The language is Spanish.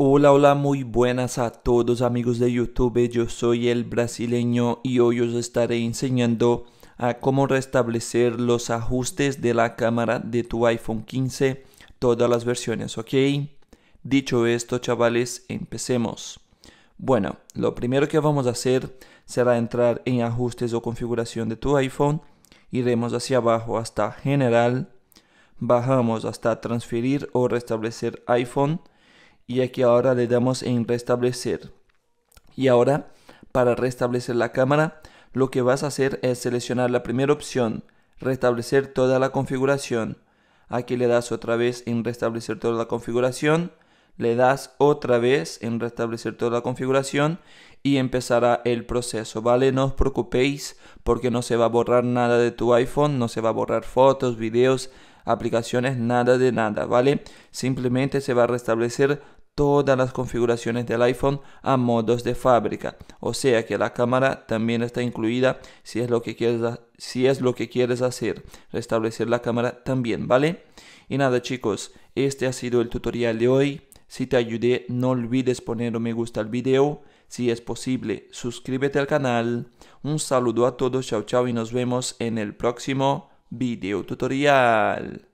Hola, hola, muy buenas a todos amigos de YouTube, yo soy el brasileño y hoy os estaré enseñando a cómo restablecer los ajustes de la cámara de tu iPhone 15, todas las versiones, ¿ok? Dicho esto, chavales, empecemos. Bueno, lo primero que vamos a hacer será entrar en ajustes o configuración de tu iPhone, iremos hacia abajo hasta general, bajamos hasta transferir o restablecer iPhone, y aquí ahora le damos en restablecer. Y ahora, para restablecer la cámara, lo que vas a hacer es seleccionar la primera opción, restablecer toda la configuración. Aquí le das otra vez en restablecer toda la configuración, le das otra vez en restablecer toda la configuración y empezará el proceso, ¿vale? No os preocupéis porque no se va a borrar nada de tu iPhone, no se va a borrar fotos, videos, aplicaciones, nada de nada, ¿vale? Simplemente se va a restablecer todas las configuraciones del iPhone a modos de fábrica. O sea que la cámara también está incluida si es lo que quieres, si es lo que quieres hacer. Restablecer la cámara también, ¿vale? Y nada chicos, este ha sido el tutorial de hoy. Si te ayudé, no olvides poner un me gusta al video. Si es posible, suscríbete al canal. Un saludo a todos, chao chao y nos vemos en el próximo video tutorial.